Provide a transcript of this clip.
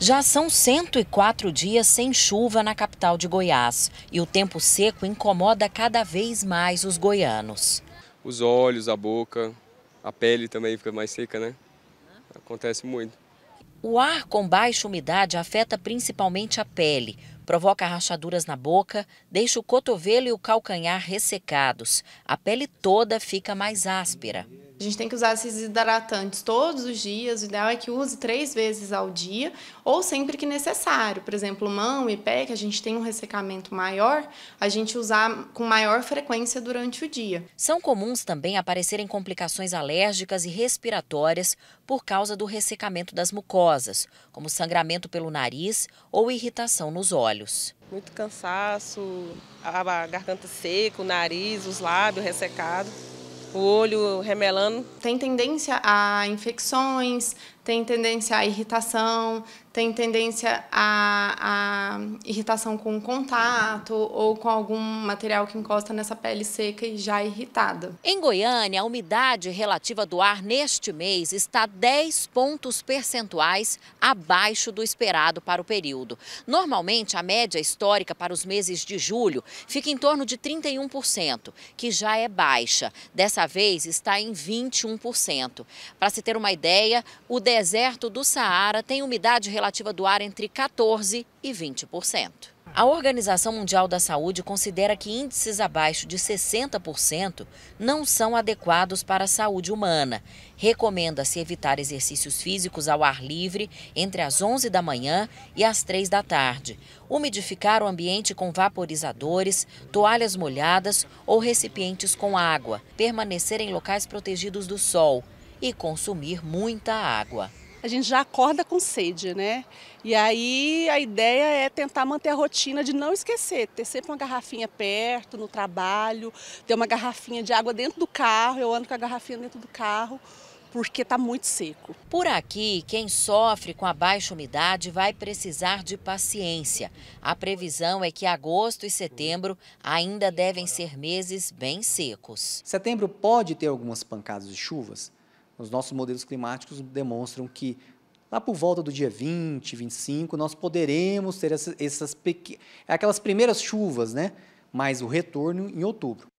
Já são 104 dias sem chuva na capital de Goiás e o tempo seco incomoda cada vez mais os goianos. Os olhos, a boca, a pele também fica mais seca, né? Acontece muito. O ar com baixa umidade afeta principalmente a pele, provoca rachaduras na boca, deixa o cotovelo e o calcanhar ressecados. A pele toda fica mais áspera. A gente tem que usar esses hidratantes todos os dias. O ideal é que use três vezes ao dia ou sempre que necessário. Por exemplo, mão e pé, que a gente tem um ressecamento maior, a gente usar com maior frequência durante o dia. São comuns também aparecerem complicações alérgicas e respiratórias por causa do ressecamento das mucosas, como sangramento pelo nariz ou irritação nos olhos. Muito cansaço, a garganta seca, o nariz, os lábios ressecados o olho remelando. Tem tendência a infecções, tem tendência à irritação, tem tendência à, à irritação com contato ou com algum material que encosta nessa pele seca e já irritada. Em Goiânia, a umidade relativa do ar neste mês está 10 pontos percentuais abaixo do esperado para o período. Normalmente, a média histórica para os meses de julho fica em torno de 31%, que já é baixa. Dessa vez, está em 21%. Para se ter uma ideia, o deserto do Saara tem umidade relativa do ar entre 14% e 20%. A Organização Mundial da Saúde considera que índices abaixo de 60% não são adequados para a saúde humana. Recomenda-se evitar exercícios físicos ao ar livre entre as 11 da manhã e as 3 da tarde. Umidificar o ambiente com vaporizadores, toalhas molhadas ou recipientes com água. Permanecer em locais protegidos do sol e consumir muita água. A gente já acorda com sede, né? E aí a ideia é tentar manter a rotina de não esquecer, ter sempre uma garrafinha perto no trabalho, ter uma garrafinha de água dentro do carro. Eu ando com a garrafinha dentro do carro porque está muito seco. Por aqui, quem sofre com a baixa umidade vai precisar de paciência. A previsão é que agosto e setembro ainda devem ser meses bem secos. Setembro pode ter algumas pancadas de chuvas, os nossos modelos climáticos demonstram que lá por volta do dia 20, 25, nós poderemos ter essas, essas pequ... aquelas primeiras chuvas, né? Mas o retorno em outubro.